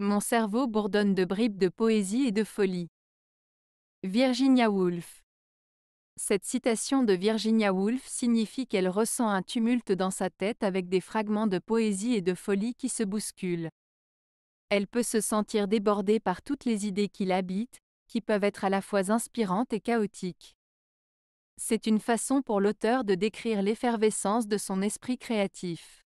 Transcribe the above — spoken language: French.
Mon cerveau bourdonne de bribes de poésie et de folie. Virginia Woolf. Cette citation de Virginia Woolf signifie qu'elle ressent un tumulte dans sa tête avec des fragments de poésie et de folie qui se bousculent. Elle peut se sentir débordée par toutes les idées qui l'habitent, qui peuvent être à la fois inspirantes et chaotiques. C'est une façon pour l'auteur de décrire l'effervescence de son esprit créatif.